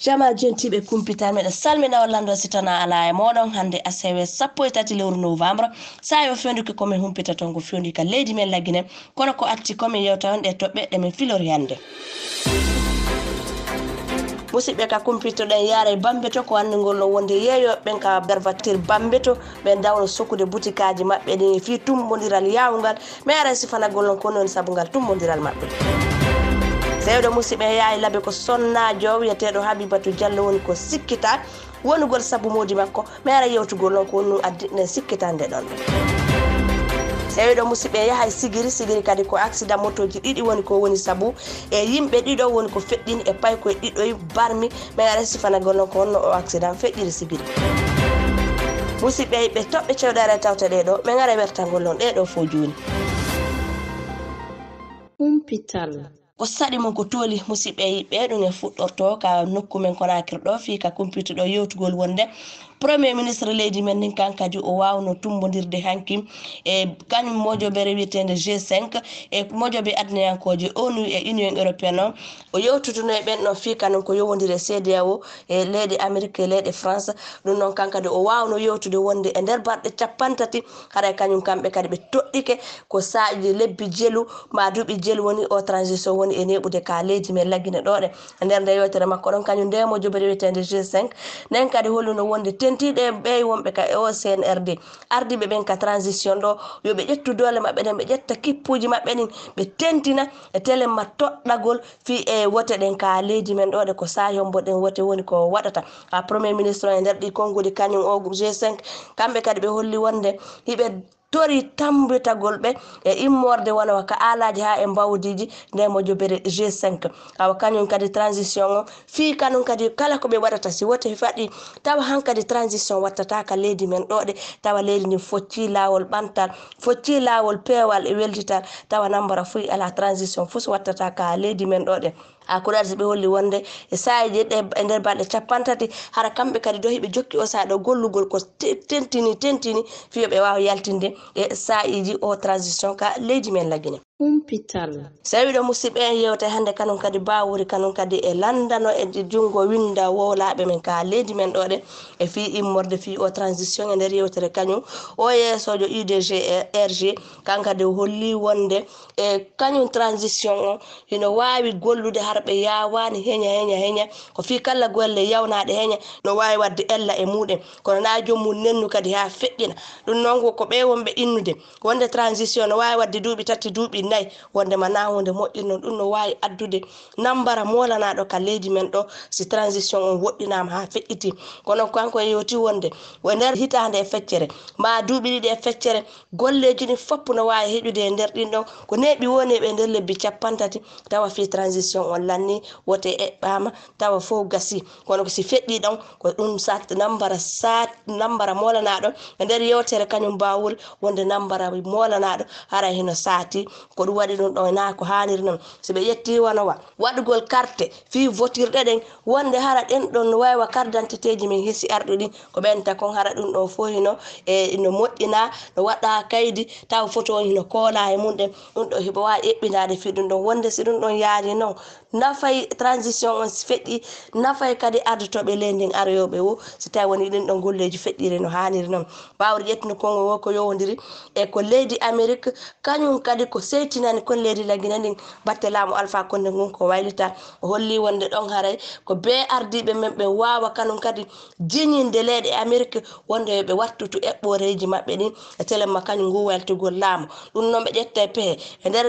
jama jentiɓe kumpitan miɗa salmina wallando sitana ala e moɗon hande asewe sappo e tati lewru novembre sa yo fewndike komin humpitato ko fewndi ka leydi men lagguine kono ko atti komin yewta on ɗe toɓɓe ɗe min filori hande musidɓe ka kumpitoɗen yaara bambe to ko wannigolno wonde yeeyoɓeɓen ka bervatir bambe to ɓe dawno sokkude boutiqueaji maɓɓe ɗi fi tummodiral yawgal mais aray sifanagol non ko noon saabu ngal tummodiral maɓɓe fewɗo musiɓe yaawi laabe ko sonna jo wiyeteɗo habibatou diallo woni ko sikkita wonugol sabu modi makko mara yewtugol noon ko woni ɗum addine sikkitande ɗon ewiɗo musiɓe yahay sigiri sigiri kadi ko accident motoji ɗiɗi woni ko woni saabu e yimɓe ɗiɗo woni ko feɗɗini e pay koye ɗiɗoy barmi mara sifanagol noon ko wonno o accident feƴƴiri sigiri musiɓɓe e ɓe toɓɓe cewɗare e tawte ɗeɗo ɓe gara wertagol noon ɗeɗo fo joni humpital ɓostaɗi mon ko tooli musiɓɓe ɓeɗon e fuɗɗorto ka nokku men konakirɗo fi ka compute ɗo yewtugol wonde premier ministre leydi men nin kan kadi o wawno tumbodirde hanki e kañum mojoɓere wiyetede g5 e mojoɓe adnayankoje onu e union européenne o o yewtotono e ɓen ɗon fi kanon ko yowodiri cda o e leyɗe amérique e leyɗe france ɗum noon kan kadi o wawno yewtude wonde e nder barɗe capantati haɗa kañum kamɓe kadi ɓe toɗɗike ko saji lebbi jelu ma duuɓi jelu woni o transition woni e neɓude ka leydi men laggine ɗoɗe e nder nde yewtere makko ɗon kañum ndemojoɓere wiyetede g5 nden kadi holino wonde sentiɗe ɓey wonɓe ka e ocnrd ardiɓe ɓen ka transition ɗo yoɓe ƴettu doole maɓɓe ɗen ɓe ƴetta kippuji maɓɓe ɗin ɓe tentina e telema toɗɗagol fi e wote ɗen ka leydi men ɗo ɗe ko sayombo ɗen wote woni ko waɗata ha premier ministre o e nder ɗi konngudi kañum o g5 kamɓe kadi ɓe holli wonde hiɓe tori tambitagol ɓe e immorde wona ka alaji ha e mbawdiji ndemo joɓere g5 awa kañum kadi transition o fi kañum kadi kala ko ɓe waɗata si woto faɗi tawa han kadi transition wattataka leydi men ɗoɗe tawa leydi ndi focci lawol ɓantal focci lawol pewal e welditar tawa nambara fuy e ala transition fo so wattataka leydi men ɗoɗe a kuɗaɗi so ɓe holli wonde e saahaji ɗeɗɗe e nder balɗe capan tati hara kamɓe kadi do hiɓe jokki o saaha ɗo gollugol ko tentini tentini fiyoɓe wawa yaltinde e saahiji o transition ka leydi men laggine humpital sawi ɗo musidɓe en yewta hannde kanum kadi bawuri kanum kadi e landano e junngo winda wowlaɓe men ka leydi men ɗo ɗe e fi immorde fi o transition e nder yewtere kañum o yessojo udg e rg kankadi holli wonde e kañum transition o ino wawi gollude harɓe yawani heña heña heña ko fi kala golle yawnaɗe heña no wawi wadde ella e muɗum kono na jommum nennu kadi ha feɗɗina ɗum noon ko ɓe wonɓe innude wonde transition no wawi wadde duuɓi tati duuɓi nayi wondema na hunde moƴƴinno ɗum no wawi addude nambara molanaɗo ka leydi men ɗo si transition on woɗɗinama ha feƴƴiti kono kanko e yewti wonde e nder hitande e feccere ma duuɓi ɗiɗi e feccere golleji ɗi fopp no wawi heƴude e nder ɗin ɗon ko neɓi woni e ɓe nder lebbi capantati tawa fi transition on lanni wote eɓɓama tawa fof gasi kono si feɗɗi ɗon ko ɗum nambara sa nambara molanaɗo e nder yewtere kañum bawol wonde nambara molanaɗo hara hino sati ko ɗum waɗi ɗum ɗo e na ko haniri noon so ɓe ƴetti wanowa waɗugol carte fi votirɗe ɗen wonde hara ɗen ɗon wawa carte d' entité ji min hesi arɗo ɗin ko ɓen takon hara ɗum ɗon fohino e no moƴƴina no waɗa kaydi taw photo hino koola e mum ɗen ɗum ɗo hiɓo wawi ƴeɓɓinade fi ɗum ɗon wonde si ɗum ɗon yaari noon nafayi transition on feɗɗi nafayi kadi addotoɓe lendin aroyoɓe wo so tawi woni ɗin ɗon golleji feɗɗire no haniri noon bawri ƴettino kongol wo ko yowdiri e ko leydi amérique kañum kadi ko sey fettinani kolleri lagina ndin batte laamu alpha konde gon ko waylita o holli wonde ɗon haray ko be ardiɓe men ɓe wawa kanum kadi jiñinde leyɗe amérique wonde ɓe wattutu eɓɓoreji mabɓe ɗin e, e telema kañum ngu waltugol laamu ɗum noon ɓe ƴetta pehe e nder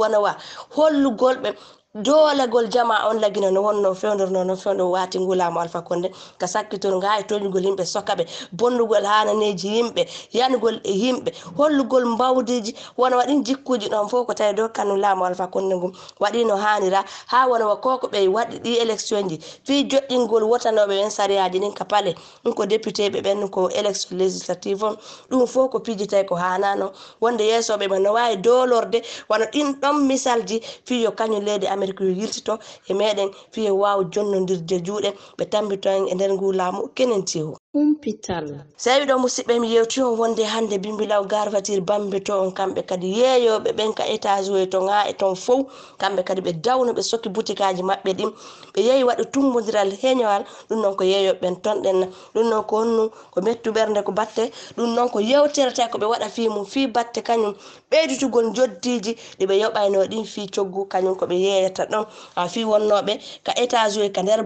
wonowa hollugolɓe doolagol jama on lagino no wonno fewdorno no fewdo wati ngulamo alpha konde ka sakkitor nga e toñugol yimɓe soka ɓe bonnugol hananeji yimɓe yanugol e yimɓe hollugol mbawdiji wona waɗin jikkuji ɗon fof ko tawi dow kanu laamo alpha konde ngum waɗi no hanira ha wonawa koko ɓe waɗi ɗi élection ji fi joɗɗingol wotanoɓe ɓen sariyaji ɗin ka paale ɗum ko député ɓe ɓen ko élection législative on ɗum fof ko pijitay ko hananon wonde yessoɓe ma no wawi dolorde wona ɗin ɗon misal ji fiyo kañum leydi amérique yo yirtito e meɗen fiye waw jonnodirde juuɗe ɓe tambito en e nder ngu laamu kenen tewu humpital sawi ɗo musidɓe mi yewti on wonde hannde bimbilaw garvatir bambe to on kamɓe kadi yeeyoɓe ɓen ka étage oye to ga e toon fof kamɓe kadi ɓe dawno ɓe sokki boutiqueaji maɓɓe ɗin ɓe yehi waɗi tumbodiral heñowal ɗum noon ko yeeyoɓe ɓen toon ɗen ɗum noon ko honnu ko mettu ɓernde ko batte ɗum noon ko yewterete ko ɓe waɗa fi mum fi batte kañum ɓeyditugol joddiji ɗiɓe yoɓayno ɗin fi coggu kañum koɓe yeeyata ɗon a fi wonnoɓe ka étage oye ka nder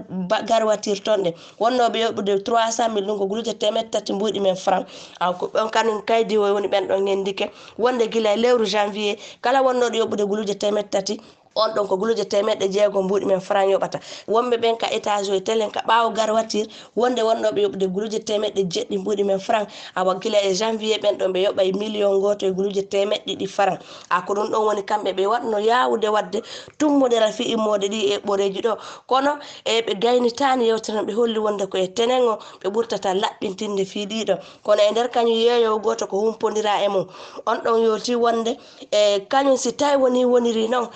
garvatir toon ɗe wonnoɓe yoɓude 300 mille ɗum ko guluje temet tati mbuɗi men franc awko ah, ɓen kañum kaydi woni ɓen ɗon endike wonde gila e lewru janvier kala wonnoɗo yoɓɓude guluje temet tati on ɗon ko guluje temeɗe jeego mbuuɗi men fran yoɓata wonɓe ɓen ka étage o e telen ka ɓaawo garwatir wonde wonnoɓe yoɓde guluje temeɗe jeɗɗi mbuuɗi men fran a wakkila e janvier ɓen ɗon ɓe yoɓa e million gooto e guluje temeɗɗi ɗi fran a ko ɗum ɗon woni kamɓe ɓe watno yaawde waɗde tummodera fi immode ɗi e ɓoreeji ɗo kono e ɓe gaynitaani yewtenan ɓe holli wonde koye tenen o ɓe ɓurtata laɓɓintinde fii ɗiɗo kono e nder kañum yeeyowo gooto ko humpondira e mum on ɗon yowti wonde e kañum si tawi woni woniri noon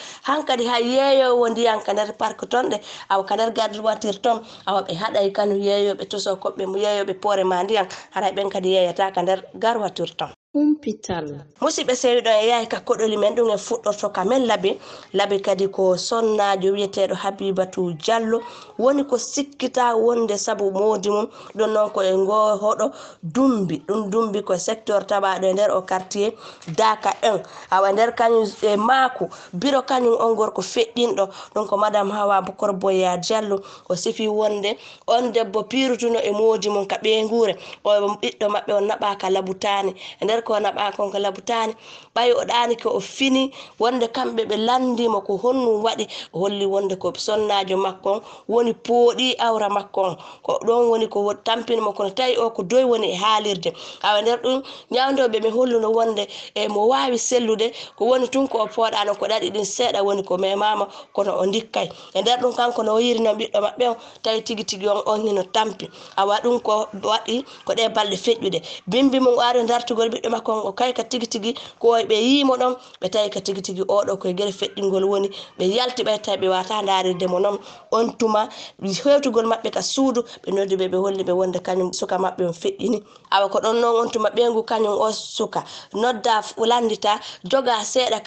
kadi ha yeeyowo ndiyam ka nder parque toon ɗe awa ka nder garde voiture toon awa ɓe haɗay kanu yeeyoɓe toso koɓɓe yeeyoɓe poore ma ndiyam haɗa ɓen kadi yeeyata ka nder gar voiture toon humpital musidɓe sewi ɗo e yahi ka koɗoli men ɗum e fuɗɗorto kamen laabi laabi kadi ko sonnajo wiyeteɗo habibatu diallo woni ko sikkita wonde saabu moodi mum ɗum noon koye go hoɗo dumbi ɗum dumbi ko secteur taɓaɗo e nder o quartier daka 1 awa nder kañum e maako biro kañum on gorko feɗɗinɗo ɗum ko madame hawa corboya diallo o sifi wonde on debbo pirutuno e moodi mum ka ɓeygure o ɓiɗɗo maɓɓe o naɓaka labutani e nder ko naɓako ko labutani ɓay o ɗani ko o fini wonde kamɓe ɓe landimo ko honnum waɗi o holli wonde ko sonnajo makkon woni pooɗi awra makkon ko ɗon woni ko tampinimo kono tawi o ko doy woni e haalirde awa nder ɗum ñawdewɓe mi holluno wonde e mo wawi sellude ko woni tun ko o pooɗano ko ɗaɗi ɗin seeɗa woni ko memama kono o dikkay e nder ɗum kanko no yirino ɓiɗɗo maɓɓe on tawi tigui tigui on on hino tampi awa ɗum ko waɗi ko ɗe balɗe feƴƴuɗe bimbi mum ari dartugol ɓiɗɗo makko o kayka tigi tigi ko way ɓe yimo ɗon ɓe tawi ka tigi tigi oɗo koye gere feɗɗingol woni ɓe yalti ɓay tawi ɓe wata darirde mo noon on tuma hewtugol maɓɓe ka suudu ɓe noddi ɓe ɓe holli ɓe wonde kañum suka maɓɓe on feɗɗini awa ko ɗon noon on tuma ɓeygu kañum o suka nodda landita joga seeɗa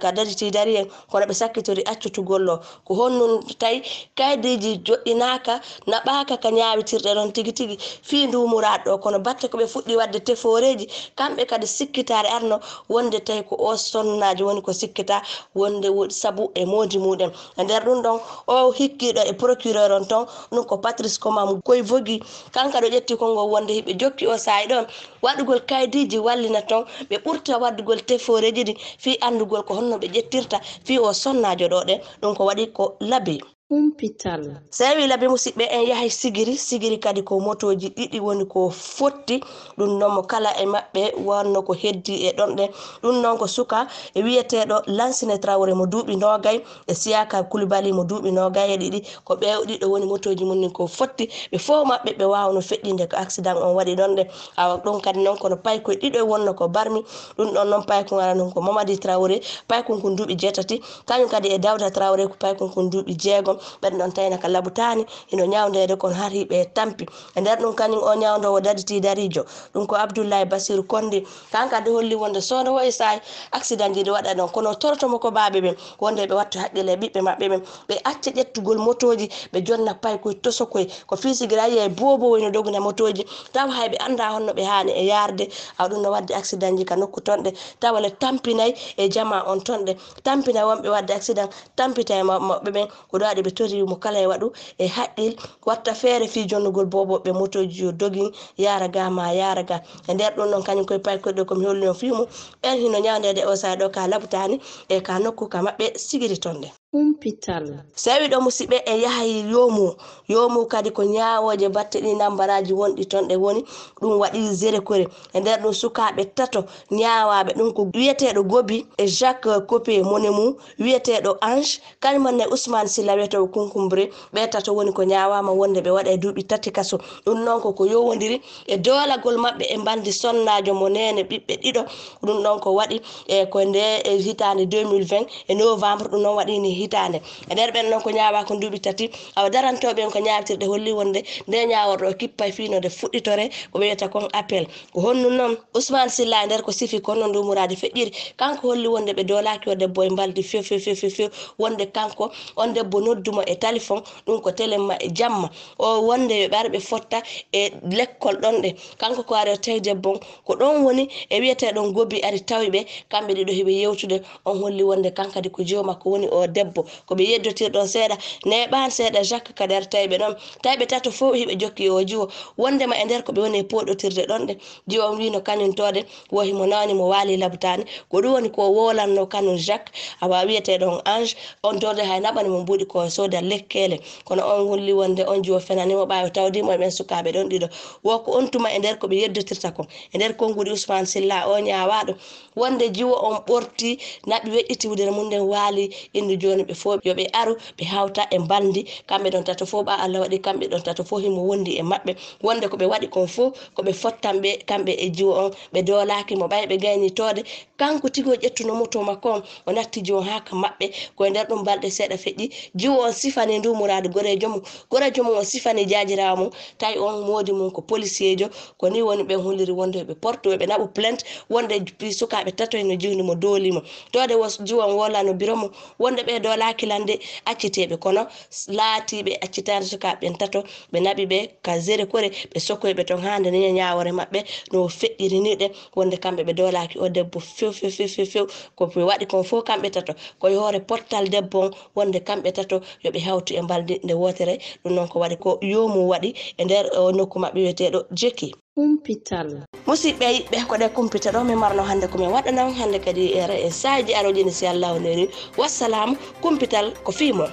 ka daditi dari en kono ɓe sakkitori accutugollo ko honnun tawi kaydiji joɗɗinaka naɓaka ka ñawitirɗe ɗon tigi tigi fi ndumuraɗo ɗo kono batte koɓe fuɗɗi wadde teforeji kamɓe kadi sikkitare arno wonde tawi ko o sonnaji woni ko sikkita wonde saabu e modi muɗen nder ɗum ɗon o hikkiɗo e procureur on ton ɗum ko patrice comam goye vogui kanka ɗo ƴetti kolngo wonde hiɓe jokki o saahi ɗon waɗugol kaydiji wallina ton ɓe ɓurta waddugol teforeji ɗi fi andugol ko honno ɓe ƴettirta fi o sonnajo ɗo ɗen ɗum ko waɗi ko laabi humpital sawi laabi musidɓe en yahay sigiri sigiri kadi ko motoji ɗiɗi woni ko fotti ɗum noon mo kala e maɓɓe wonno ko heddi e ɗonɗe ɗum noon ko suka e wiyeteɗo lancine trawre mo duuɓi nogay e siyaka kulibali mo duuɓi nogay e ɗiɗi ko ɓew ɗiɗo woni motoji munni ko fotti ɓe fo maɓɓe ɓe wawno feɗɗinde ko accident on waɗi ɗonɗe awa ɗum kadi noon kono paykoye ɗiɗo e wonno ko barmi ɗum ɗon noon paykon ara non ko mamadi trawre paykon kon duuɓi jeetati kañum kadi e dawda trawre ko paykon kon duuɓi jeegom ɓen ɗon tawina ka laɓutani ino ñawdede kon har hiɓe tampi e nder ɗum kañum o ñawdowo daditi darijo ɗum ko abdoullahi basiru kondi kankadi holli wonde sowde hoye sahi accident jiɗi waɗa ɗon kono tortomo ko baɓe ɓen wonde ɓe wattu haqqille e ɓiɓɓe maɓɓe ɓen ɓe acca ƴettugol motoji ɓe jonna pay koye tosokoye ko fisigira yiya e bobowoy no doguna motoji tawa hayɓe anda honno ɓe hani e yarde aw ɗum no wadde accident ji ka nokku tonɗe tawale tampinayi e jama on tonɗe tampina wonɓe wadde accident tampita e maɓɓe ɓen ko ɗo waɗi ɓe torimo kala e waɗu e haɗɗil watta feere fi jonnugol boboɓe motoji yo dogi yara ga ma yara ga e nder ɗum ɗon kañum koye pay koyɗo komi holnio fimum ɓen hino ñawdede o sa ɗo ka labutani e ka nokku ka maɓɓe sigiri tonde humpital sawi ɗo musiɓe e yahay yomu yomu kadi ko ñawoje batte ɗi nambaraji wonɗi ton ɗe woni ɗum waɗiri zére kore e nder ɗum sukaɓe tato ñawaɓe ɗum ko wiyeteɗo gobi e jacque copé mone mum wiyeteɗo ange kañumanne ousmane silla wiyetewo concombré ɓe tato woni ko ñawama wonde ɓe waɗa e duuɓi tati kaso ɗum noon koko yowodiri e dolagol mabɓe e bandi sonnajo mo nene ɓiɓɓe ɗiɗo ɗum noon ko waɗi e ko nde e hitande 2020 e novembre ɗum noon waɗini hitande e nder ɓen noon ko ñawa ko duuɓi tati awa darantoɓe en ko ñawtirde holli wonde nde ñawotɗo kippa e finode fuɗɗitore ko ɓeyeta kon appel ko honnun noon ousmane silla e nder ko sifi kon noon dumuradi feƴƴiri kanko holli wonde ɓe dolaki o debbo e mbaldi few few few few wonde kanko on debbo nodduma e téléphone ɗum ko télema e jamma o wonde yo ɓe ara ɓe fotta e lekkol ɗonɗe kanko ko ari o tawi debbon ko ɗon woni e wiyeteɗon gobi ari tawiɓe kamɓe ɗiɗo heɓe yewtude on holli wonde kankadi ko jomakko woni o debbo debbo koɓe yeddotirɗo seeɗa neɓan seeɗa jacque kader tayɓe ɗon tayɓe tato fo hiɓe jokki o jiwo wondema e nder koɓe woni e poɗotirde ɗon ɗe jiwom wino kañum tode wohi mo nawni mo wali e labtani ko ɗum woni ko wolanno kañum jacque awa wiyeteɗon ange on torde hay naɓani mo mbuɗi ko soda lekkele kono on holli wonde on jiwo fenanimo ɓawi tawdimo e ɓen sukaɓe ɗon ɗiɗo woko on tuma e nder koɓe yeddotirta ko e nder konguɗi ousmane silla o ñawaɗo wonde jiwo on ɓorti naɓi weƴƴiti wudere mum nden wali indu joni yimɓe fo yo ɓe aru ɓe hawta e mbaldi kamɓe ɗon tata fo ɓa allah waɗi kamɓe ɗon tata fo himo wondi e maɓɓe wonde koɓe waɗi kon fo koɓe fottanɓe kamɓe e jo on ɓe dolaki mo ɓay ɓe gayni tode kanko tigo ƴettuno moto makko on o natti jo on haka maɓɓe koye nder ɗum balɗe seeɗa feƴƴi jo on sifani ndumorade gorejo mum gorejo mum o sifani jajirawo mum tawi on modi mum ko policier jo koni woni ɓe holliri wonde ɓe porte ɓe naɓo plainte wonde pi sukaɓe tatoyno jiwnimo dolimo tode jo on wolano bureau mum wonde ɓe dow lakilande acciteɓe kono laatiɓe accitare sukaɓeɓen tato ɓe naɓi ɓe ka zére kore ɓe sokoyeɓe toon hande nia ñawore mabɓe no feɗɗirinirɗe wonde kamɓe ɓe dow laaki o debbo few few few few few ko waɗi kon fo kamɓe tato koye hoore pottal debbo on wonde kamɓe tato yoɓe hawtu e mbaldi nde wotere ɗum noon ko waɗi ko yomum waɗi e nder e nokku mabɓe wiyeteɗo jekki kumpital musidɓe yiɓɓe koɗe kumpita ɗo mi marno hannde komin waɗanan hannde kadi ere e saji aroji ni si allahu neni wassalam kumpital ko fimon